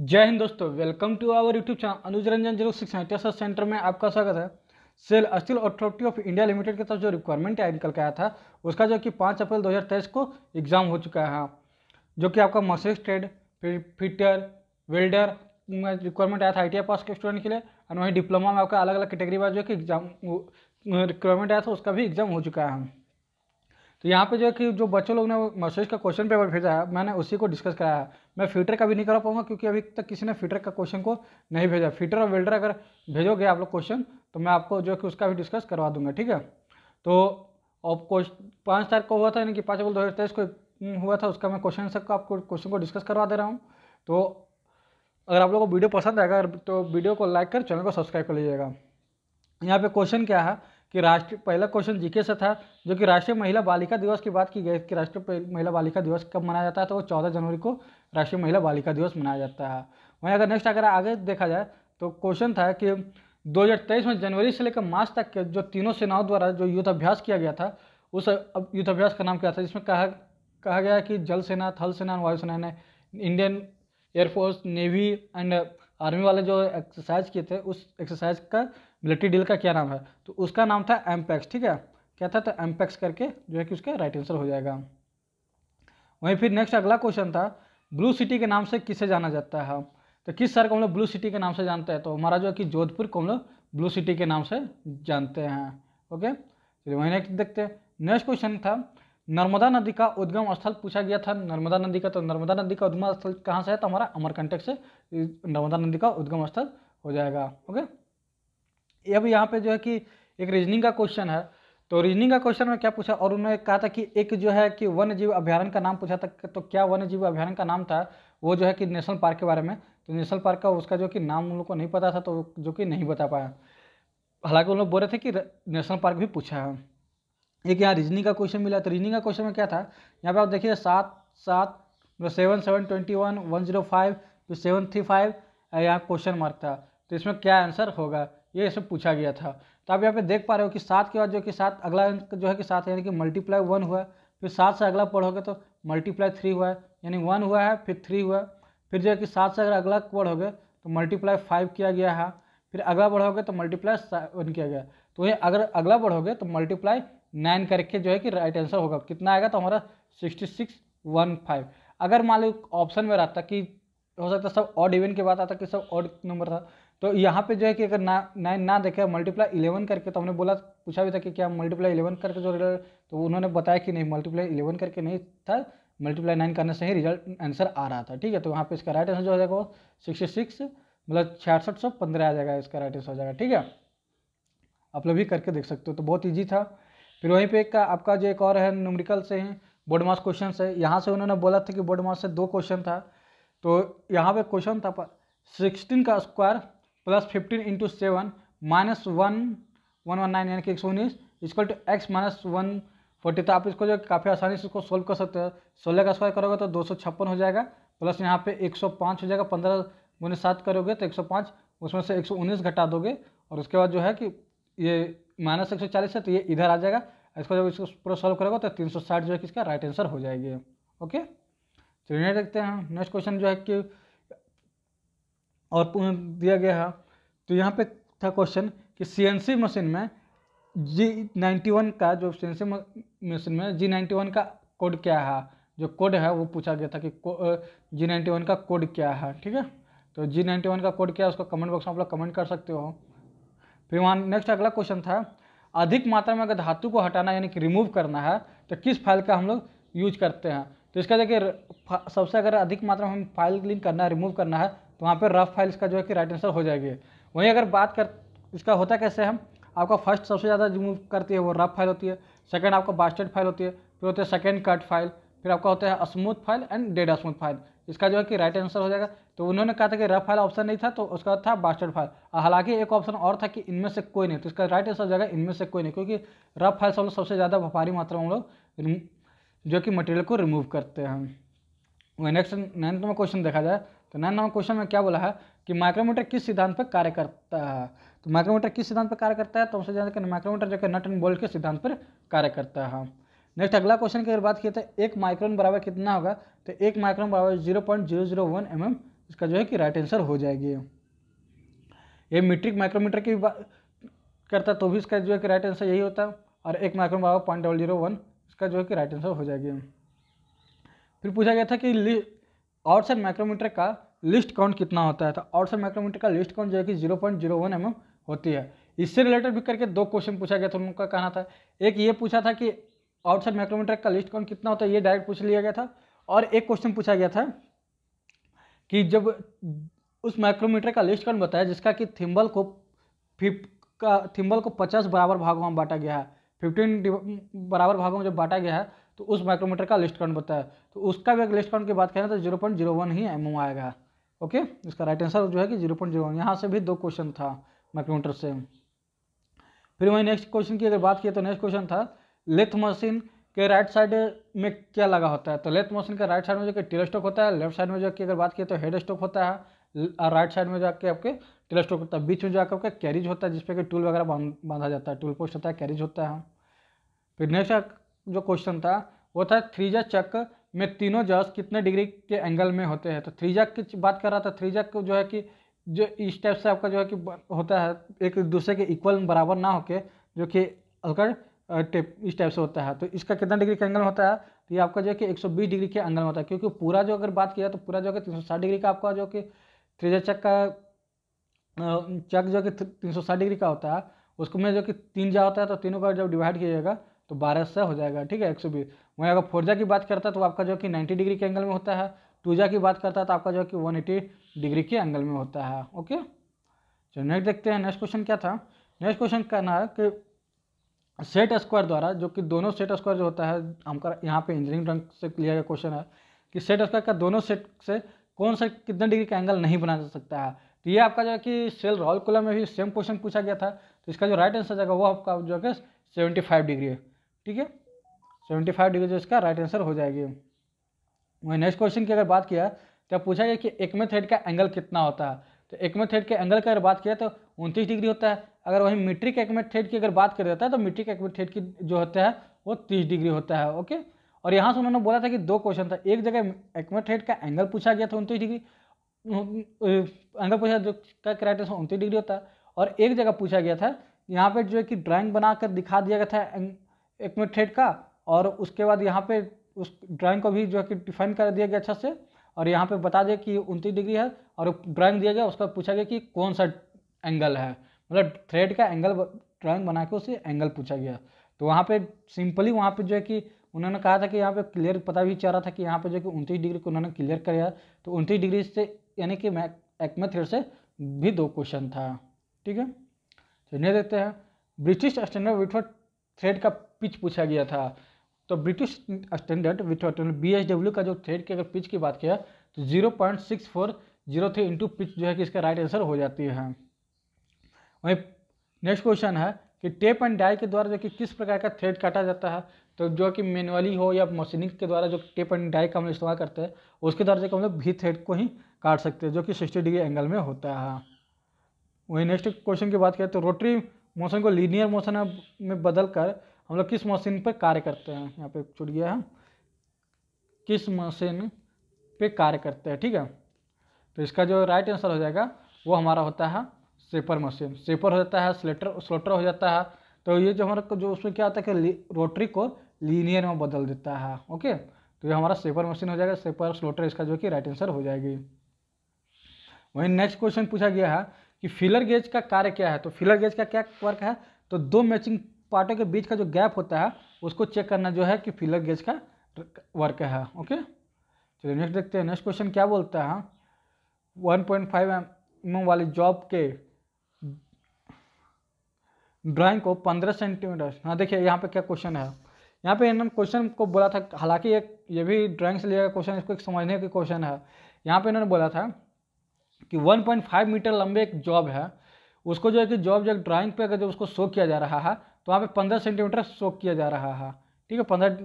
जय हिंद दोस्तों welcome to our YouTube channel Anuj Ranjan zero six sir centre में आपका स्वागत है SAIL steel authority of India limited के तरफ जो रिक्वायरमेंट है निकल के आया था उसका जो कि पाँच अप्रैल 2023 को एग्ज़ाम हो चुका है हाँ। जो कि आपका मर्सिस ट्रेड फिटर वेल्डर रिक्वायरमेंट आया था आई पास के स्टूडेंट के लिए और वहीं डिप्लोमा में आपका अलग अलग कैटेगरी वाइज जो कि एग्जाम रिक्वायरमेंट आया था उसका भी एग्ज़ाम हो चुका है हाँ। तो यहाँ पे जो है कि जो बच्चों लोग ने मशेष का क्वेश्चन पेपर भेजा है मैंने उसी को डिस्कस कराया है मैं फीटर का भी नहीं करा पाऊंगा क्योंकि अभी तक किसी ने फीटर का क्वेश्चन को नहीं भेजा फीटर और वेल्डर अगर भेजोगे आप लोग क्वेश्चन तो मैं आपको जो है कि उसका भी डिस्कस करवा दूंगा ठीक है तो अब पाँच तारीख को हुआ था यानी कि पाँच अप्रैल दो हज़ार तेईस को हम्म, हुआ था उसका मैं क्वेश्चन सबको आपको क्वेश्चन को डिस्कस करवा दे रहा हूँ तो अगर आप लोगों को वीडियो पसंद आएगा तो वीडियो को लाइक कर चैनल को सब्सक्राइब कर लीजिएगा यहाँ पे क्वेश्चन क्या है कि राष्ट्रीय पहला क्वेश्चन जीके से था जो कि राष्ट्रीय महिला बालिका दिवस की बात की गई कि राष्ट्रीय महिला बालिका दिवस कब मनाया जाता है तो वो चौदह जनवरी को राष्ट्रीय महिला बालिका दिवस मनाया जाता है वहीं अगर नेक्स्ट अगर आगे देखा जाए तो क्वेश्चन था कि 2023 में जनवरी से लेकर मार्च तक के जो तीनों सेनाओं द्वारा जो युद्ध अभ्यास किया गया था उस युद्ध अभ्यास का नाम क्या था जिसमें कहा कहा गया कि जल सेना थल सेना वायुसेना ने Indian air force navy and army वाले जो एक्सरसाइज किए थे उस एक्सरसाइज का मिलिट्री डील का क्या नाम है तो उसका नाम था एमपैक्स ठीक है क्या था तो एमपैक्स करके जो है कि उसका राइट आंसर हो जाएगा वहीं फिर नेक्स्ट अगला क्वेश्चन था ब्लू सिटी के नाम से किसे जाना जाता है तो किस शहर को हम लोग ब्लू सिटी के नाम से जानते हैं तो हमारा जो है कि जोधपुर को हम लोग ब्लू सिटी के नाम से जानते हैं ओके चलिए वहीं नेक्स्ट देखते हैं नेक्स्ट क्वेश्चन था नर्मदा नदी का उद्गम स्थल पूछा गया था नर्मदा नदी का तो नर्मदा नदी का उद्गम स्थल कहाँ से है तो हमारा अमरकंटक से नर्मदा नदी का उद्गम स्थल हो जाएगा ओके अब यहाँ पे जो है कि एक रीजनिंग का क्वेश्चन है तो रीजनिंग का क्वेश्चन में क्या पूछा और उन्होंने कहा था कि एक जो है कि वन्य जीव अभ्यारण का नाम पूछा था तो क्या वन्य जीव अभ्यारण का नाम था वो जो है कि नेशनल पार्क के बारे में तो नेशनल पार्क का उसका जो कि नाम उन लोग को नहीं पता था तो जो कि नहीं बता पाया हालांकि उन लोग बोल रहे थे कि नेशनल पार्क भी पूछा है एक यहाँ रीजनिंग का क्वेश्चन मिला तो रीजनिंग का क्वेश्चन में क्या था यहाँ पे आप देखिए सात सात seven seven twenty one one zero five two seven three five यहाँ क्वेश्चन मार्क था तो इसमें क्या आंसर होगा ये सब पूछा गया था तो आप यहाँ पे देख पा रहे हो कि सात के बाद जो कि सात अगला जो है कि सात यानी कि मल्टीप्लाई वन हुआ फिर सात से अगला पढ़ोगे तो मल्टीप्लाई थ्री हुआ है यानी वन हुआ है फिर थ्री हुआ फिर जो है कि सात से अगर अगला पढ़ोगे तो मल्टीप्लाई फाइव किया गया है फिर अगला बढ़ोगे तो मल्टीप्लाई सेवन किया गया तो वहीं अगर अगला बढ़ोगे तो मल्टीप्लाई नाइन करके जो है कि राइट आंसर होगा कितना आएगा तो हमारा सिक्सटी सिक्स वन फाइव अगर मान लो ऑप्शन में रहता कि हो सकता सब ऑड इवेंट के बाद आता कि सब ऑड नंबर था तो यहाँ पे जो है कि अगर ना नाइन ना देखे मल्टीप्लाई इलेवन करके तो हमने बोला पूछा भी था कि क्या मल्टीप्लाई इलेवन करके जो रिजल्ट तो उन्होंने बताया कि नहीं मल्टीप्लाई इलेवन करके नहीं था मल्टीप्लाई नाइन करने से ही रिजल्ट आंसर आ रहा था ठीक है तो यहाँ पे इसका राइट आंसर जो हो जाएगा सिक्सटी सिक्स मतलब छियासठ सौ पंद्रह आ जाएगा इसका राइट आंसर हो जाएगा ठीक है आप लोग भी करके देख सकते हो तो बहुत ईजी था फिर वहीं पर एक आपका जो एक और है न्यूमरिकल से है बोर्ड मास क्वेश्चन से यहाँ से उन्होंने बोला था कि बोर्ड मास से दो क्वेश्चन था तो यहाँ पे क्वेश्चन था सिक्सटीन का square plus fifteen into seven minus one one one nine यानी कि एक सौ उन्नीस इसको two x minus one forty तो आप इसको जो काफ़ी आसानी से इसको सोल्व कर सकते हो सोलह का स्क्वायर करोगे तो दो सौ छप्पन हो जाएगा प्लस यहाँ पे एक सौ पाँच हो जाएगा पंद्रह गुने सात करोगे तो एक सौ पाँच उसमें से एक सौ उन्नीस घटा दोगे और उसके बाद जो है कि ये माइनस एक सौ चालीस है तो ये इधर आ जाएगा इसको जब इसको पूरा सॉल्व करोगे तो तीन सौ साठ जो है कि इसका राइट आंसर हो जाएगी ओके चलिए देखते हैं नेक्स्ट क्वेश्चन जो है कि और दिया गया है तो यहाँ पे था क्वेश्चन कि सीएनसी मशीन में जी नाइन्टी वन का जो सी मशीन में जी नाइन्टी वन का कोड क्या है जो कोड है वो पूछा गया था कि जी नाइन्टी वन का कोड क्या है ठीक है तो जी नाइन्टी वन का कोड क्या है उसको कमेंट बॉक्स में आप लोग कमेंट कर सकते हो फिर वहाँ नेक्स्ट अगला क्वेश्चन था अधिक मात्रा में अगर धातु को हटाना यानी कि रिमूव करना है तो किस फाइल का हम लोग यूज करते हैं तो इसका देखिए सबसे अगर अधिक मात्रा में हम फाइल क्लीन करना है रिमूव करना है तो वहाँ पर रफ फाइल्स का जो है कि राइट आंसर हो जाएगी वहीं अगर बात कर इसका होता कैसे हम आपका फर्स्ट सबसे ज़्यादा रिमूव करती है वो रफ फाइल होती है सेकेंड आपका बास्टेड फाइल होती है फिर होती है सेकेंड कट फाइल फिर आपका होता है smooth file and dead smooth file इसका जो है कि राइट आंसर हो जाएगा तो उन्होंने कहा था कि रफ फाइल ऑप्शन नहीं था तो उसका था बास्टर्ड फाइल हालांकि एक ऑप्शन और था कि इनमें से कोई नहीं तो इसका राइट आंसर हो जाएगा इनमें से कोई नहीं क्योंकि रफ फाइल सब सबसे ज़्यादा भारी मात्रा में लोग जो कि मटेरियल को रिमूव करते हैं नेक्स्ट नाइन्थ में क्वेश्चन देखा जाए तो नाइन नंबर क्वेश्चन में क्या बोला है कि माइक्रोमीटर किस सिद्धांत पर कार्य करता है तो माइक्रोमीटर किस सिद्धांत पर कार्य करता है तो हमसे जानते हैं माइक्रोमीटर जो कि नट एंड बोल्ट के सिद्धांत पर कार्य करता है नेक्स्ट अगला क्वेश्चन की अगर बात की तो एक माइक्रोन बराबर कितना होगा तो एक माइक्रोन बराबर zero point zero zero one M M इसका जो है कि राइट आंसर हो जाएगी ये मीट्रिक माइक्रोमीटर की बात करता तो भी इसका जो है कि राइट आंसर यही होता और एक माइक्रोन बराबर पॉइंट डबल जीरो वन इसका जो है कि राइट आंसर हो जाएगी फिर पूछा गया था कि आउटसाइड माइक्रोमीटर का लिस्ट काउंट कितना होता है तो आउटसाइड माइक्रोमीटर का लिस्ट काउंट जो है कि zero point zero one M होती है इससे रिलेटेड भी करके दो क्वेश्चन पूछा गया था उनका कहना था एक ये पूछा था कि आउटसाइड माइक्रोमीटर का लिस्ट काउंट कितना होता है ये डायरेक्ट पूछ लिया गया था और एक क्वेश्चन पूछा गया था कि जब उस माइक्रोमीटर का लिस्ट काउंट बताया जिसका कि थिम्बल को फिफ का थिम्बल को पचास बराबर भागों में बांटा गया है फिफ्टीन बराबर भागों में जब बांटा गया है तो उस माइक्रोमीटर का लिस्ट काउंट बताया तो उसका भी अगर लिस्ट काउंट की बात करें तो जीरो पॉइंट जीरो वन ही एम आएगा ओके इसका राइट आंसर जो है कि जीरो पॉइंट जीरो वन यहाँ से भी दो क्वेश्चन था माइक्रोमीटर से फिर वहीं नेक्स्ट क्वेश्चन की अगर बात की तो नेक्स्ट क्वेश्चन था लेथ मशीन के राइट साइड में क्या लगा होता है तो लेथ मशीन के राइट साइड में जो कि स्टॉक होता है लेफ्ट साइड में जो कि अगर बात की तो हेड स्टोक होता है और राइट साइड में जाके आपके स्टॉक होता है बीच में जाकर आपका कैरिज होता है जिसपे कि टूल वगैरह बांधा जाता है टूल पोस्ट होता है कैरिज होता है फिर नेक्स्ट जो क्वेश्चन था वो था थ्रीजा चक में तीनों जर्स कितने डिग्री के एंगल में होते हैं तो थ्रीजा की बात कर रहा था थ्रीजा को जो है कि जो इस टाइप से आपका जो है कि होता है एक दूसरे के इक्वल बराबर ना होके जो कि अलकर टेप इस टाइप से होता है तो इसका कितना डिग्री का एंगल होता है तो ये आपका जो है कि 120 डिग्री के एंगल होता है क्योंकि पूरा जो अगर बात किया तो पूरा जो है तीन सौ डिग्री का आपका जो कि थ्रीजा चक का चक जो कि तीन सौ डिग्री का होता है उसको में जो कि तीन जा होता है तो तीनों का जब डिवाइड किया जाएगा तो बारह सौ हो जाएगा ठीक है एक सौ बीस वहीं अगर फोरजा की बात करता है तो आपका जो कि नाइन्टी डिग्री के एंगल में होता है टूजा की बात करता है तो आपका जो कि वन एटी डिग्री के एंगल में होता है ओके चलो नेक्स्ट देखते हैं नेक्स्ट क्वेश्चन क्या था नेक्स्ट क्वेश्चन कहना है कि सेट स्क्वायर द्वारा जो कि दोनों सेट स्क्वायर जो होता है हमका यहाँ पे इंजीनियरिंग ड्रंग से लिया गया क्वेश्चन है कि सेट स्क्वायर का दोनों सेट से कौन सा कितने डिग्री का एंगल नहीं बना जा सकता है तो ये आपका जो है कि सेल रॉल कोलम में भी सेम क्वेश्चन पूछा गया था तो इसका जो राइट आंसर जाएगा वो आपका जो है सेवेंटी फाइव डिग्री है ठीक है सेवेंटी फाइव डिग्री जो इसका राइट आंसर हो जाएगी वही नेक्स्ट क्वेश्चन की अगर बात किया तो पूछा गया कि एक में थ्रेड का एंगल कितना होता है तो एक में थ्रेड के एंगल की अगर बात किया तो उनतीस डिग्री होता है अगर वहीं मीट्रिक एक में थ्रेड की अगर बात कर देता है तो मीट्रिक एक में थ्रेड की जो होता है वो तीस डिग्री होता है ओके और यहाँ से उन्होंने बोला था कि दो क्वेश्चन था एक जगह एक्मेट थेड का एंगल पूछा गया था उनतीस डिग्री एंगल पूछा जो का करेक्ट उनतीस डिग्री होता है और एक जगह पूछा गया था यहाँ पे जो है कि ड्राइंग बनाकर दिखा दिया गया था एक में थ्रेड का और उसके बाद यहाँ पे उस ड्राइंग को भी जो है कि डिफाइन कर दिया गया अच्छा से और यहाँ पे बता दिया कि उनतीस डिग्री है और ड्राइंग दिया गया उसका पूछा गया कि कौन सा एंगल है मतलब थ्रेड का एंगल ड्राइंग बना के उसे एंगल पूछा गया तो वहाँ पे सिंपली वहाँ पे जो है कि उन्होंने कहा था कि यहाँ पे क्लियर पता भी चाह रहा था कि यहाँ पे जो कि उनतीस डिग्री को उन्होंने क्लियर कराया तो उनतीस डिग्री से यानी कि एक में थ्रेड से भी दो क्वेश्चन था ठीक है चलिए देखते हैं ब्रिटिश स्टैंडर्ड विथ थ्रेड का पिच पूछा गया था तो British standard with B H W का जो थ्रेड की अगर पिच की बात किया तो zero point six four zero three into pitch जो है कि इसका राइट आंसर हो जाती है वहीं नेक्स्ट क्वेश्चन है कि टेप एंड डाई के द्वारा जो कि किस प्रकार का थ्रेड काटा जाता है तो जो कि मैनुअली हो या मशीनिंग के द्वारा जो टेप एंड डाई का हम इस्तेमाल करते हैं उसके द्वारा जो कि हम लोग भी थ्रेड को ही काट सकते हैं जो कि सिक्सटी डिग्री एंगल में होता है वहीं नेक्स्ट क्वेश्चन की बात करें तो रोटरी मोशन को लीनियर मोशन में बदल कर हम लोग किस मशीन पर कार्य करते हैं यहाँ पे छुट गया है किस मशीन पे कार्य करते हैं ठीक है तो इसका जो राइट आंसर हो जाएगा वो हमारा होता है सेपर मशीन सेपर हो जाता है स्लेटर स्लोटर हो जाता है तो ये जो हमारा जो उसमें क्या होता है कि रोटरी को लीनियर में बदल देता है ओके तो ये हमारा सेपर मशीन हो जाएगा सेपर स्लोटर इसका जो कि राइट आंसर हो जाएगी वहीं नेक्स्ट क्वेश्चन पूछा गया है कि फिलर गेज का कार्य क्या है तो फिलर गेज का क्या वर्क है तो दो मैचिंग पार्टों के बीच का जो गैप होता है उसको चेक करना जो है कि फिलर गेज का वर्क है ओके चलिए नेक्स्ट देखते हैं नेक्स्ट क्वेश्चन क्या बोलता है वन पॉइंट फाइव एम वाली जॉब के ड्राइंग को पंद्रह सेंटीमीटर हाँ देखिए यहाँ पे क्या क्वेश्चन है यहाँ पे इन्होंने क्वेश्चन को बोला था हालांकि एक ये भी ड्राइंग से लिया गया क्वेश्चन इसको एक समझने का क्वेश्चन है यहाँ पे इन्होंने बोला था कि 1.5 मीटर लंबे एक जॉब है उसको जो है कि जॉब जो ड्राइंग पे अगर जो उसको शो किया जा रहा है तो वहाँ पे पंद्रह सेंटीमीटर सोक किया जा रहा है ठीक है पंद्रह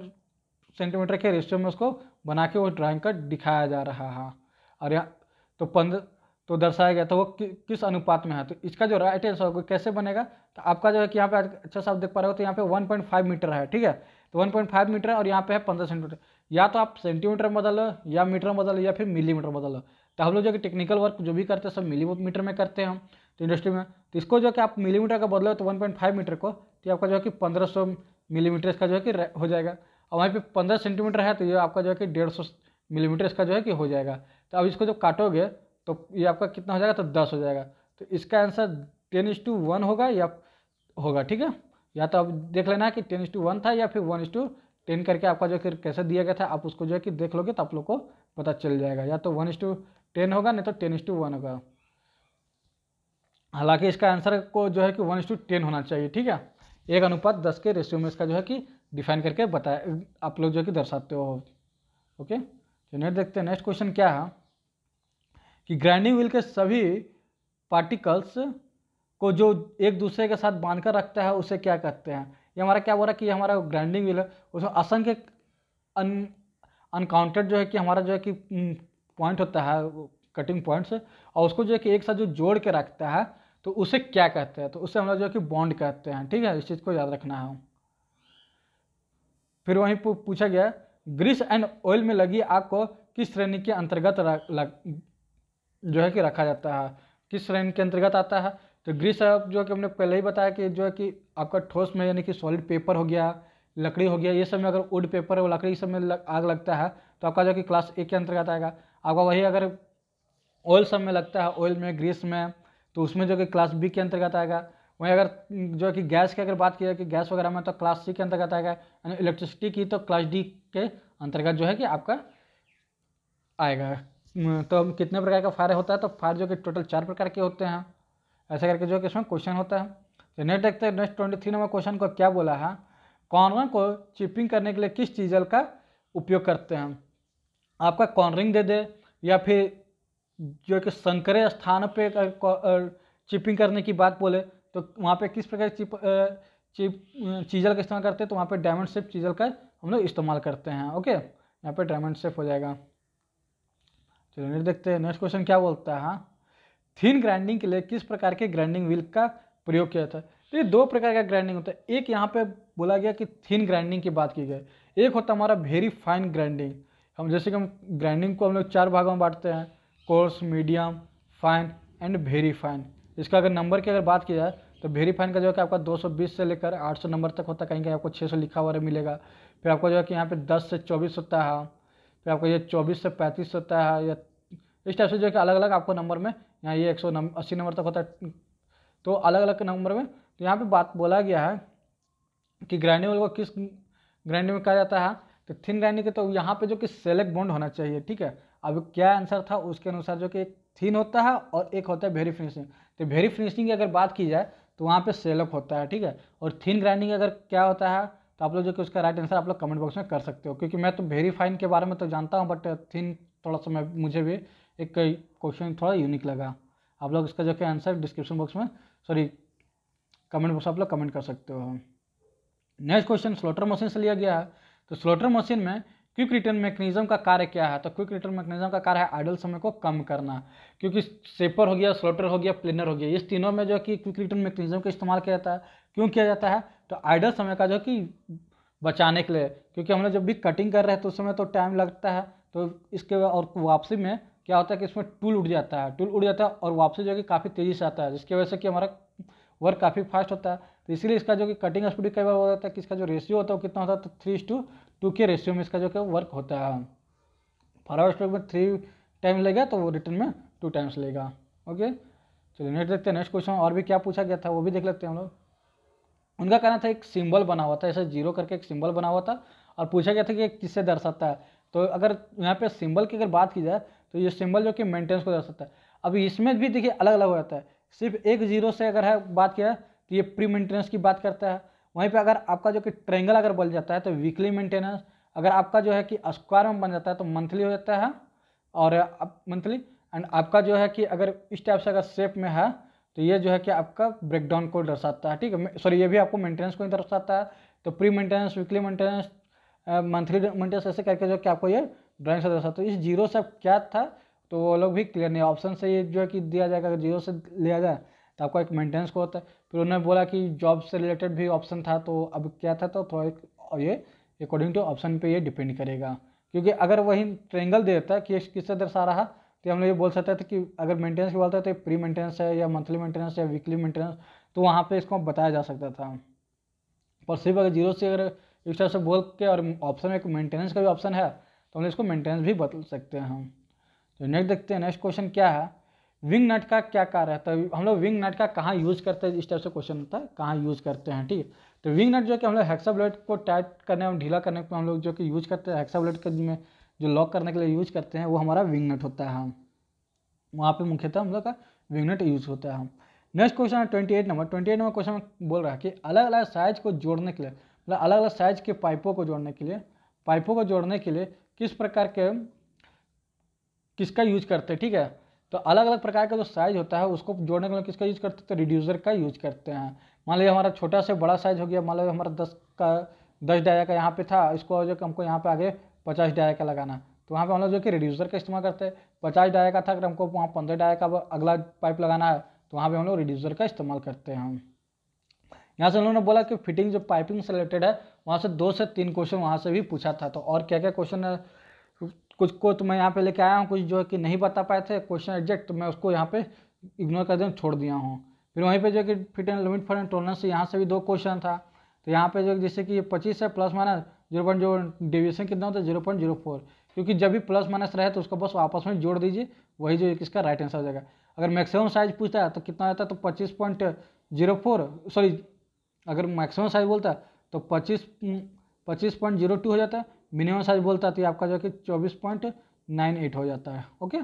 सेंटीमीटर के रेशियो में उसको बना के वो ड्राइंग का दिखाया जा रहा है और यहाँ तो पंद्रह तो दर्शाया गया तो वो कि, किस अनुपात में है तो इसका जो राइट आंसर होगा कैसे बनेगा तो आपका जो है कि यहाँ पे अच्छा सा देख पा रहे हो तो यहाँ पे 1.5 मीटर है ठीक है तो 1.5 मीटर है और यहाँ पे है 15 सेंटीमीटर या तो आप सेंटीमीटर में बदलो या मीटर में बदलो या फिर मिलीमीटर बदलो तो हम लोग जो कि टेक्निकल वर्क जो भी करते हैं सब मिली में करते हैं हम तो इंडस्ट्री में तो इसको जो कि आप मिलीमीटर का बदलो तो 1.5 मीटर को तो आपका जो है कि 1500 मिलीमीटर इसका जो है कि हो जाएगा और वहीं पे 15 सेंटीमीटर है तो ये आपका जो है कि 150 मिलीमीटर इसका जो है कि हो जाएगा तो अब इसको जब काटोगे तो ये आपका कितना हो जाएगा तो दस हो जाएगा तो इसका answer ten is to one होगा या होगा ठीक है या तो अब देख लेना है कि टेन इज टू वन था या फिर वन इज टू टेन करके आपका जो कि कैसे दिया गया था आप उसको जो है कि देख लोगे तो आप लोग को पता चल जाएगा या तो वन इज टू टेन होगा नहीं तो टेन इज टू वन होगा हालांकि इसका आंसर को जो है कि वन टू टेन होना चाहिए ठीक है एक अनुपात दस के रेशियो में इसका जो है कि डिफाइन करके बताया आप लोग जो है कि दर्शाते हो ओके तो नेक्स्ट देखते हैं नेक्स्ट क्वेश्चन क्या है कि ग्राइंडिंग व्हील के सभी पार्टिकल्स को जो एक दूसरे के साथ बांध कर रखता है उसे क्या कहते हैं ये हमारा क्या बोल रहा है कि हमारा ग्राइंडिंग व्हील है उसमें असंख्य अन अनकाउंटेड जो है कि हमारा जो है कि पॉइंट हम्म, होता है कटिंग पॉइंट्स और उसको जो है कि एक साथ जो जोड़ के रखता है तो उसे क्या कहते हैं तो उसे हम लोग जो कि बॉन्ड कहते हैं ठीक है इस चीज़ को याद रखना है फिर वहीं पूछा गया ग्रीस एंड ऑयल में लगी आग को किस श्रेणी के अंतर्गत जो है कि रखा जाता है किस श्रेणी के अंतर्गत आता है तो ग्रीस जो कि हमने पहले ही बताया कि जो है कि आपका ठोस में यानी कि सॉलिड पेपर हो गया लकड़ी हो गया ये सब में अगर वुड पेपर और लकड़ी सब में लग, आग लगता है तो आपका जो कि क्लास ए के अंतर्गत आएगा आपका वही अगर ऑयल सब में लगता है ऑयल में ग्रीस में तो उसमें जो कि क्लास बी के अंतर्गत आएगा वहीं अगर जो है कि गैस की अगर बात की जाए कि गैस वगैरह में तो क्लास सी के अंतर्गत आएगा यानी इलेक्ट्रिसिटी की तो क्लास डी के अंतर्गत जो है कि आपका आएगा तो कितने प्रकार का फायर होता है तो फायर जो कि टोटल चार प्रकार के होते हैं ऐसा करके जो कि इसमें क्वेश्चन होता है तो नेक्स्ट देखते हैं next twenty three number question को क्या बोला है कॉर्नर को चिपिंग करने के लिए किस चीजल का उपयोग करते हैं आपका कॉर्नरिंग दे दे या फिर जो कि शंकर स्थान पे चिपिंग करने की बात बोले तो वहाँ पे किस प्रकार चिप चिप चीजल का इस्तेमाल करते हैं तो वहाँ पे डायमंड शेप चीजल का हम लोग इस्तेमाल करते हैं ओके यहाँ पे डायमंड शेप हो जाएगा चलो नेक्स्ट देखते हैं नेक्स्ट क्वेश्चन क्या बोलता है हाँ थिन ग्राइंडिंग के लिए किस प्रकार के ग्राइंडिंग व्हील का प्रयोग किया जाता है तो ये दो प्रकार का ग्राइंडिंग होता है एक यहाँ पे बोला गया कि थिन ग्राइंडिंग की बात की गई एक होता हमारा वेरी फाइन ग्राइंडिंग हम जैसे कि हम ग्राइंडिंग को हम लोग चार भागों में बांटते हैं coarse medium fine and very fine इसका अगर नंबर की अगर बात की जाए तो वेरी फाइन का जो है कि आपका 220 से लेकर 800 नंबर तक होता है कहीं कहीं आपको 600 लिखा हुआ मिलेगा फिर आपको जो है कि यहाँ पे 10 से 24 होता है फिर आपको ये 24 से 35 होता है या इस टाइप से जो है कि अलग अलग आपको नंबर में यहाँ ये एक सौ नंबर तक होता है तो अलग अलग नंबर में तो यहाँ पर बात बोला गया है कि ग्राइंडिंग को किस ग्राइंडिंग में कहा जाता है तो थिन ग्राइंडिंग के तो यहाँ पर जो कि सेलेक्ट बॉन्ड होना चाहिए ठीक है अब क्या आंसर था उसके अनुसार जो कि एक थीन होता है और एक होता है वेरी फिनिशिंग तो वेरी फिनिशिंग की अगर बात की जाए तो वहाँ पे सेलअप होता है ठीक है और थीन ग्राइंडिंग अगर क्या होता है तो आप लोग जो कि उसका राइट आंसर आप लोग कमेंट बॉक्स में कर सकते हो क्योंकि मैं तो वेरी फाइन के बारे में तो जानता हूँ बट थीन uh, थोड़ा सा मैं मुझे भी एक क्वेश्चन थोड़ा यूनिक लगा आप लोग इसका जो कि आंसर डिस्क्रिप्शन बॉक्स में सॉरी कमेंट बॉक्स आप लोग कमेंट कर सकते हो नेक्स्ट क्वेश्चन स्लोटर मशीन से लिया गया है तो स्लोटर मशीन में क्विक रिटर्न मैकेनिज्म का कार्य क्या है तो क्विक रिटर्न मैकेनिज्म का कार्य है आइडल समय को कम करना क्योंकि सेपर हो गया स्लोटर हो गया प्लेनर हो गया इस तीनों में जो कि क्विक रिटर्न मैकेनिज्म का इस्तेमाल किया जाता है क्यों किया जाता है तो आइडल समय का जो कि बचाने के लिए क्योंकि हम लोग जब भी कटिंग कर रहे हैं तो उस समय तो टाइम लगता है तो इसके और वापसी में क्या होता है कि इसमें टूल उड़ जाता है टूल उड़ जाता है और वापसी जो है कि काफ़ी तेज़ी से आता है जिसकी वजह से कि हमारा वर्क काफ़ी फास्ट होता है तो इसीलिए इसका जो कि कटिंग स्पीड कई बार हो जाता है कि इसका जो रेशियो होता है वो कितना होता है तो थ्री टू टू के रेशियो में इसका जो है वर्क होता है फॉरवर्ड स्ट्रोक में थ्री टाइम्स लेगा तो वो रिटर्न में टू टाइम्स लेगा ओके चलिए नेक्स्ट देखते हैं नेक्स्ट क्वेश्चन और भी क्या पूछा गया था वो भी देख लेते हैं हम लोग उनका कहना था एक सिंबल बना हुआ था ऐसा जीरो करके एक सिंबल बना हुआ था और पूछा गया था कि किससे दर्शाता है तो अगर यहाँ पे सिंबल की अगर बात की जाए तो ये सिंबल जो कि मेंटेनेंस को दर्शाता है अब इसमें भी देखिए अलग अलग हो जाता है सिर्फ एक जीरो से अगर है बात किया तो ये प्री मेंटेनेंस की बात करता है वहीं पे अगर आपका जो कि ट्रेंगल अगर बन जाता है तो वीकली मेंटेनेंस अगर आपका जो है कि स्क्वायर में बन जाता है तो मंथली हो जाता है और मंथली एंड आपका जो है कि अगर इस टाइप से अगर शेप में है तो ये जो है कि आपका ब्रेकडाउन को दर्शाता है ठीक है सॉरी ये भी आपको मेंटेनेंस को दर्शाता है तो pre maintenance weekly maintenance monthly maintenance ऐसे करके जो कि आपको ये ड्राइंग से दर्शाता है तो इस जीरो से क्या था तो वो लोग भी क्लियर नहीं ऑप्शन से ये जो है कि दिया जाएगा अगर जीरो से लिया जाए तो आपका एक मेंटेनेंस को होता है फिर उन्होंने बोला कि जॉब से रिलेटेड भी ऑप्शन था तो अब क्या था तो थोड़ा एक ये अकॉर्डिंग टू ऑप्शन पे ये डिपेंड करेगा क्योंकि अगर वही ट्रेंगल दे देता है कि किससे दर्शा रहा तो हम लोग ये बोल सकते थे कि अगर मेंटेनेंस की बात है तो प्री मेंटेनेंस है या मंथली मेंटेनेंस या वीकली मेंटेनेंस तो वहाँ पर इसको बताया जा सकता था पर सिर्फ अगर जीरो से अगर इस तरह से बोल के और ऑप्शन एक मेंटेनेंस का भी ऑप्शन है तो हम इसको मेंटेनेंस भी बदल सकते हैं हम तो नेक्स्ट देखते हैं नेक्स्ट क्वेश्चन क्या है विंग नट का क्या कार्य रहता है हम लोग विंग नट का कहाँ यूज़ करते हैं इस टाइप से क्वेश्चन होता है कहाँ यूज़ करते हैं ठीक है तो विंग नट जो कि हम लोग हेक्सा ब्लेड को टाइट करने और ढीला करने को हम लोग जो कि यूज करते हैं हेक्सा ब्लेड के में जो लॉक करने के लिए यूज करते हैं वो हमारा विंग नट होता है हाँ। वहाँ पर मुख्यतः हम लोग का विंग नट यूज होता है नेक्स्ट हाँ। क्वेश्चन है twenty eight number twenty eight number question बोल रहा है कि अलग अलग साइज को जोड़ने के लिए मतलब अलग अलग साइज के पाइपों को जोड़ने के लिए पाइपों को जोड़ने के लिए किस प्रकार के किसका यूज करते हैं ठीक है तो अलग अलग प्रकार का जो साइज होता है उसको जोड़ने के लिए किसका यूज़ करते हैं तो रिड्यूसर का यूज करते हैं मान लीजिए हमारा छोटा से बड़ा साइज हो गया मान लो हमारा दस का दस डाया का यहाँ पे था इसको जो हमको यहाँ पे आगे पचास डाया का लगाना तो वहाँ पे हम लोग जो कि रिड्यूसर का इस्तेमाल करते हैं पचास डाया का था अगर हमको वहाँ पंद्रह डाया का अगला पाइप लगाना है तो वहाँ पर हम लोग रिड्यूसर का इस्तेमाल करते हैं यहाँ से उन्होंने बोला कि फिटिंग जो पाइपिंग से रिलेटेड है वहाँ से दो से तीन क्वेश्चन वहाँ से भी पूछा था तो और क्या क्या क्वेश्चन कुछ को तो मैं यहाँ पे लेके आया हूँ कुछ जो है कि नहीं बता पाए थे क्वेश्चन एग्जैक्ट तो मैं उसको यहाँ पे इग्नोर कर दें छोड़ दिया हूँ फिर वहीं पे जो कि fit and limit for and tolerance यहाँ से भी दो क्वेश्चन था तो यहाँ पे जो जैसे कि ये पच्चीस है प्लस माइनस जीरो पॉइंट जो डिविजन कितना होता है जीरो पॉइंट जीरो फोर क्योंकि जब भी प्लस माइनस रहे तो उसको बस आपस में जोड़ दीजिए वही जो इसका राइट आंसर हो जाएगा अगर मैक्सिमम साइज पूछता है तो कितना रहता है तो पच्चीस पॉइंट जीरो फोर सॉरी अगर मैक्सिमम साइज बोलता है तो पच्चीस पच्चीस पॉइंट जीरो टू हो जाता है मिनिमम साइज बोलता है तो आपका जो है कि चौबीस पॉइंट नाइन एट हो जाता है ओके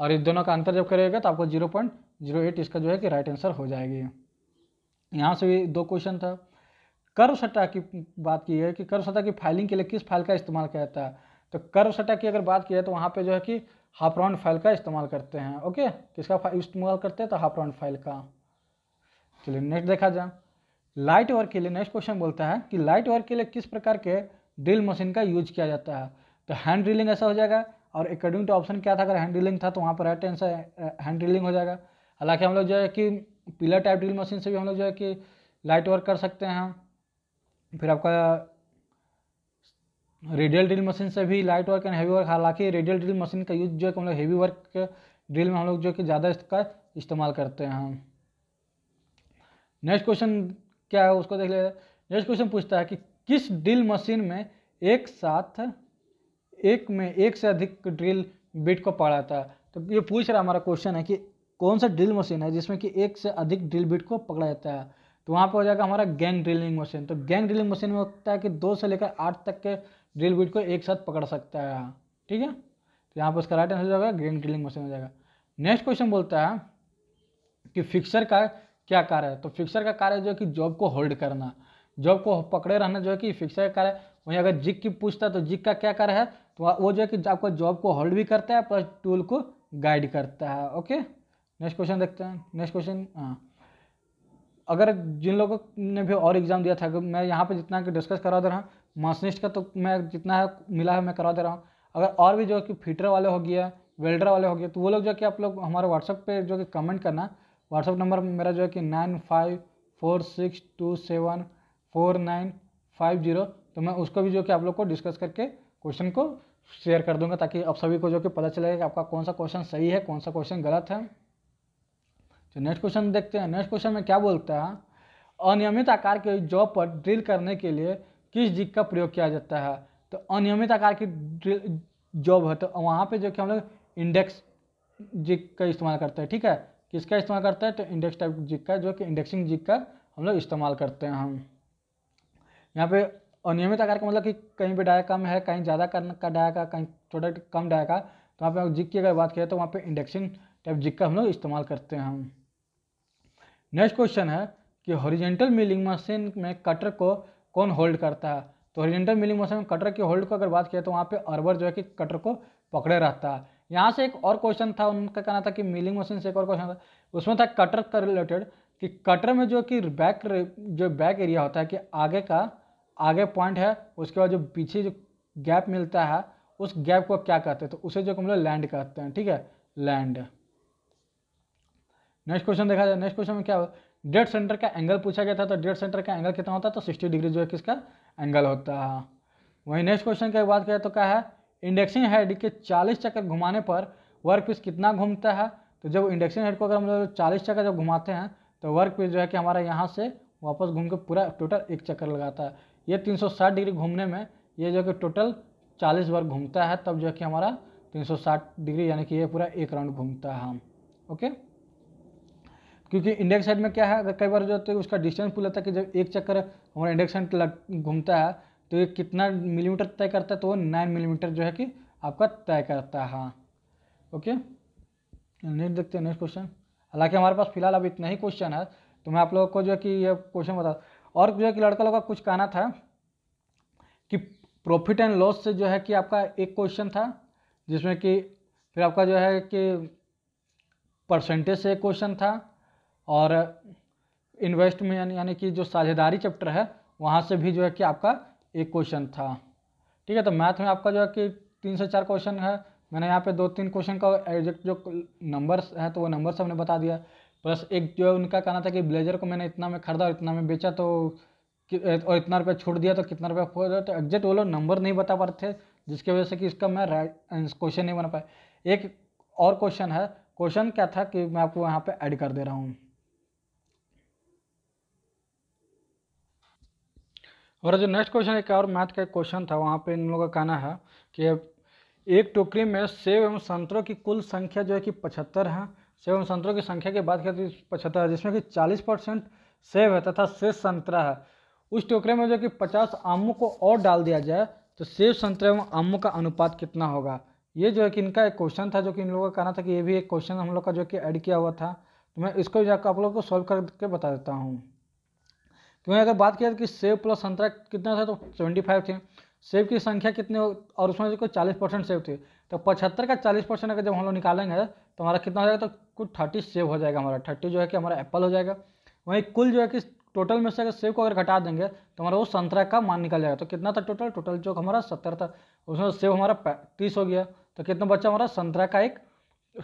और इस दोनों का अंतर जब करेगा तो आपको जीरो पॉइंट जीरो एट इसका जो है कि राइट आंसर हो जाएगी यहाँ से भी दो क्वेश्चन था कर्व सटा की बात की है कि कर्व सटा की फाइलिंग के लिए किस फाइल का इस्तेमाल किया जाता है तो कर्व सटा की अगर बात की है तो वहाँ पे जो है कि हाफ राउंड फाइल का इस्तेमाल करते हैं ओके किसका इस्तेमाल करते हैं तो हाफ राउंड फाइल का चलिए नेक्स्ट देखा जाए लाइट वर्क के लिए नेक्स्ट क्वेश्चन बोलता है कि लाइट वर्क के लिए किस प्रकार के ड्रिल मशीन का यूज किया जाता है तो हैंड ड्रिलिंग ऐसा हो जाएगा और अकॉर्डिंग टू ऑप्शन क्या था अगर हैंड ड्रिलिंग था तो वहाँ पर राइट आंसर हैंड ड्रिलिंग हो जाएगा हालांकि हम लोग जो है कि पिलर टाइप ड्रिल मशीन से भी हम लोग जो है कि लाइट वर्क कर सकते हैं फिर आपका रेडियल ड्रिल मशीन से भी light work and heavy work हालांकि रेडियल ड्रिल मशीन का यूज जो है कि हम लोग हैवी वर्क ड्रिल में हम लोग जो कि ज़्यादा इसका इस्तेमाल करते हैं नेक्स्ट क्वेश्चन क्या है उसको देख लिया नेक्स्ट क्वेश्चन पूछता है कि किस ड्रिल मशीन में एक साथ एक में एक से अधिक ड्रिल बिट को पकड़ाता है तो ये पूछ रहा हमारा क्वेश्चन है कि कौन सा ड्रिल मशीन है जिसमें कि एक से अधिक ड्रिल बिट को पकड़ा जाता है तो वहाँ पर हो जाएगा हमारा गैंग ड्रिलिंग मशीन तो गैंग ड्रिलिंग मशीन में होता है कि दो से लेकर आठ तक के ड्रिल बिट को एक साथ पकड़ सकता है ठीक है तो यहाँ पर उसका राइट आंसर हो जाएगा गैंग ड्रिलिंग मशीन हो जाएगा नेक्स्ट क्वेश्चन बोलता है कि फिक्सर का क्या कार्य है तो फिक्सर का कार्य जो है कि जॉब को होल्ड करना जॉब को पकड़े रहना जो है कि फिक्सर का कार्य है वहीं अगर जिक की पूछता है तो जिक का क्या कार्य है तो वो जो है कि आपको जॉब को होल्ड भी करता है प्लस टूल को गाइड करता है ओके नेक्स्ट क्वेश्चन देखते हैं नेक्स्ट क्वेश्चन हाँ अगर जिन लोगों ने भी और एग्ज़ाम दिया था मैं यहाँ पर जितना कि डिस्कस करा दे रहा हूँ मशीनिस्ट का तो मैं जितना है मिला है मैं करा दे रहा हूँ अगर और भी जो है कि फिटर वाले हो गया वेल्डर वाले हो गए तो वो लोग जो कि आप लोग हमारे व्हाट्सअप पे जो कि कमेंट करना व्हाट्सअप नंबर मेरा जो है कि nine five four six two seven four nine five zero तो मैं उसको भी जो कि आप लोग को डिस्कस करके क्वेश्चन को शेयर कर दूंगा ताकि आप सभी को जो कि पता चलेगा कि आपका कौन सा क्वेश्चन सही है कौन सा क्वेश्चन गलत है तो नेक्स्ट क्वेश्चन देखते हैं नेक्स्ट क्वेश्चन में क्या बोलता है अनियमित आकार के जॉब पर ड्रिल करने के लिए किस जिग का प्रयोग किया जाता है तो अनियमित आकार की ड्रिल जॉब है तो वहाँ पर जो कि हम लोग इंडेक्स जिग का इस्तेमाल करते हैं ठीक है किसका इस्तेमाल करते हैं तो इंडेक्स टाइप जिग का जो कि इंडेक्सिंग जिग का हम लोग इस्तेमाल करते हैं हम यहाँ पे अनियमित आकार का मतलब कि कहीं पे डाया कम है कहीं ज़्यादा का डाया का कहीं थोड़ा कम डाया का तो वहाँ पे जिक की अगर बात करें तो वहाँ पे इंडक्शन टाइप जिक का हम लोग इस्तेमाल करते हैं हम नेक्स्ट क्वेश्चन है कि हॉरिजेंटल मिलिंग मशीन में कटर को कौन होल्ड करता है तो हॉरिजेंटल मिलिंग मशीन में कटर की होल्ड को अगर बात करें तो वहाँ पे अरबर जो है कि कटर को पकड़े रहता है यहाँ से एक और क्वेश्चन था उनका कहना था कि मिलिंग मशीन से एक और क्वेश्चन था उसमें था कटर का रिलेटेड कि कटर में जो कि बैक जो बैक एरिया होता है कि आगे का आगे पॉइंट है उसके बाद जो पीछे जो गैप मिलता है उस गैप को क्या कहते हैं तो उसे जो हम लोग लैंड कहते हैं ठीक है लैंड नेक्स्ट क्वेश्चन देखा जाए नेक्स्ट क्वेश्चन में क्या डेड सेंटर का एंगल पूछा गया था तो डेड सेंटर का एंगल कितना होता है तो सिक्सटी डिग्री जो है किसका एंगल होता है वहीं नेक्स्ट क्वेश्चन की बात करें तो क्या है इंडेक्सिंग हेड के चालीस चक्कर घुमाने पर वर्क पीस कितना घूमता है तो जब इंडक्शन हेड को अगर हम लोग चालीस चक्कर जब घुमाते हैं तो वर्क पीस जो है कि हमारा यहाँ से वापस घूम के पूरा टोटल एक चक्कर लगाता है ये 360 डिग्री घूमने में ये जो कि टोटल 40 बार घूमता है तब जो कि हमारा 360 डिग्री यानी कि ये पूरा एक राउंड घूमता है हम ओके क्योंकि इंडेक्स साइड में क्या है अगर कई बार जो होता है उसका डिस्टेंस पूरा लेता है कि जब एक चक्कर हमारा इंडेक्स साइड लग घूमता है तो ये कितना मिलीमीटर तय करता है तो वो नाइन मिलीमीटर जो है कि आपका तय करता है ओके नेक्स्ट देखते हैं नेक्स्ट क्वेश्चन हालांकि हमारे पास फिलहाल अब इतना ही क्वेश्चन है तो मैं आप लोगों को जो है कि ये क्वेश्चन बता और जो है कि लड़का लोग का कुछ कहना था कि प्रॉफिट एंड लॉस से जो है कि आपका एक क्वेश्चन था जिसमें कि फिर आपका जो है कि परसेंटेज से एक क्वेश्चन था और इन्वेस्टमेंट यानी यानी कि जो साझेदारी चैप्टर है वहाँ से भी जो है कि आपका एक क्वेश्चन था ठीक है तो मैथ में आपका जो है कि तीन से चार क्वेश्चन है मैंने यहाँ पे दो तीन क्वेश्चन का एग्जैक्ट जो नंबर्स है तो वो नंबर्स हमने बता दिया प्लस एक जो है उनका कहना था कि ब्लेजर को मैंने इतना में खरीदा और इतना में बेचा तो और इतना रुपया छोड़ दिया तो कितना रुपया खो दिया तो एग्जैक्ट वो लोग नंबर नहीं बता पाते थे जिसकी वजह से कि इसका मैं राइट क्वेश्चन नहीं बना पाया एक और क्वेश्चन है क्वेश्चन क्या था कि मैं आपको यहाँ पे ऐड कर दे रहा हूँ और जो नेक्स्ट क्वेश्चन एक और मैथ का क्वेश्चन था वहाँ पे इन लोगों का कहना है कि एक टोकरी में सेब एवं संतरों की कुल संख्या जो है कि पचहत्तर है सेब संतरों की संख्या की बात करती पचहत्तर है जिसमें कि चालीस परसेंट सेब है तथा शेष संतरा है उस टोकरे में जो कि पचास आमों को और डाल दिया जाए तो सेब संतरे एवं आमों का अनुपात कितना होगा ये जो है कि इनका एक क्वेश्चन था जो कि इन लोगों का कहना था कि ये भी एक क्वेश्चन हम लोग का जो कि ऐड किया हुआ था तो मैं इसको जाकर आप लोग को सॉल्व करके बता देता हूँ क्योंकि अगर बात किया कि सेब प्लस संतरा कितना था तो सेवेंटी फाइव थे सेब की संख्या कितनी हो और उसमें जो चालीस परसेंट सेब थे तो पचहत्तर का चालीस परसेंट अगर जब हम लोग निकालेंगे तो हमारा कितना हो जाएगा तो कुल थर्टी सेव हो जाएगा हमारा थर्टी जो है कि हमारा एप्पल हो जाएगा वहीं कुल जो है कि टोटल में से अगर सेव को अगर घटा देंगे तो हमारा वो संतरा का मान निकल जाएगा तो कितना था टोटल टोटल जो हमारा सत्तर था उसमें सेव हमारा तीस हो गया तो कितना बचा हमारा संतरा का एक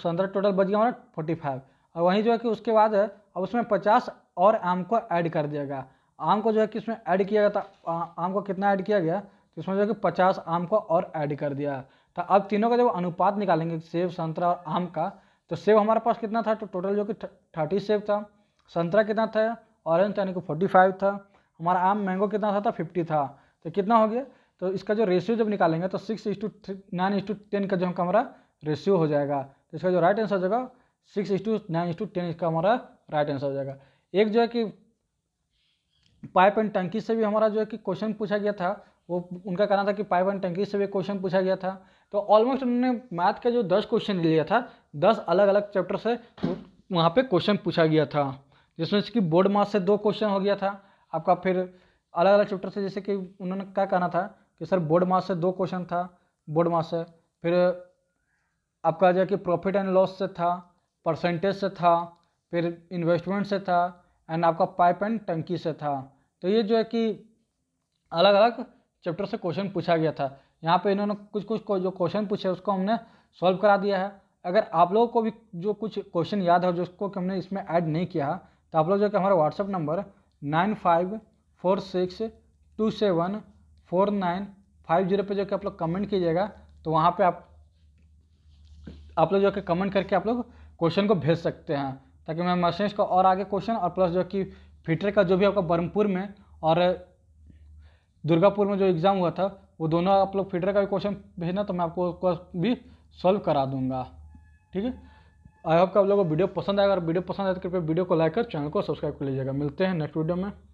संतरा टोटल बच गया हमारा फोर्टी फाइव और वहीं जो है कि उसके बाद अब उसमें पचास और आम को ऐड कर दिया गया आम को जो है कि इसमें ऐड किया गया था आम को कितना ऐड किया गया तो उसमें जो है कि पचास आम को और ऐड कर दिया तो अब तीनों का जब अनुपात निकालेंगे सेब संतरा और आम का तो सेब हमारे पास कितना था तो टोटल जो कि थर्टी सेब था संतरा कितना था ऑरेंज यानी कि फोर्टी फाइव था हमारा आम मैंगो कितना था था तो फिफ्टी था तो कितना हो गया तो इसका जो रेशियो जब निकालेंगे तो six inch to nine inch to ten का जो हमारा रेशियो हो जाएगा तो इसका जो राइट आंसर हो जाएगा six inch to nine inch to ten इसका हमारा राइट आंसर हो जाएगा एक जो है कि पाइप एंड टंकी से भी हमारा जो है कि क्वेश्चन पूछा गया था वो उनका कहना था कि पाइप एंड टंकी से भी क्वेश्चन पूछा गया था तो ऑलमोस्ट उन्होंने मैथ का जो दस क्वेश्चन लिया था दस अलग अलग चैप्टर से वहाँ पे क्वेश्चन पूछा गया था जिसमें कि बोर्ड मास से दो क्वेश्चन हो गया था आपका फिर अलग अलग चैप्टर से जैसे कि उन्होंने क्या कहना था कि सर बोर्ड मास से दो क्वेश्चन था बोर्ड मास से फिर आपका जो कि प्रॉफिट एंड लॉस से था परसेंटेज से था फिर इन्वेस्टमेंट से था एंड आपका पाइप एंड टंकी से था तो ये जो है कि अलग अलग चैप्टर से क्वेश्चन पूछा गया था यहाँ पे इन्होंने कुछ कुछ को जो क्वेश्चन पूछे उसको हमने सॉल्व करा दिया है अगर आप लोगों को भी जो कुछ क्वेश्चन याद हो जिसको कि हमने इसमें ऐड नहीं किया तो आप लोग जो कि हमारा WhatsApp number nine five four six two seven four nine five zero पर जो कि आप लोग कमेंट कीजिएगा तो वहाँ पे आप आप लोग जो कि कमेंट करके आप लोग क्वेश्चन को भेज सकते हैं ताकि मैं मशीन का और आगे क्वेश्चन और प्लस जो कि फीटर का जो भी आपका बर्मपुर में और दुर्गापुर में जो एग्ज़ाम हुआ था वो दोनों आप लोग फिटर का भी क्वेश्चन भेजना तो मैं आपको भी सॉल्व करा दूंगा ठीक है आई होप आप लोगों को वीडियो पसंद आएगा अगर वीडियो पसंद आए तो कृपया वीडियो को लाइक कर चैनल को सब्सक्राइब कर लीजिएगा मिलते हैं नेक्स्ट वीडियो में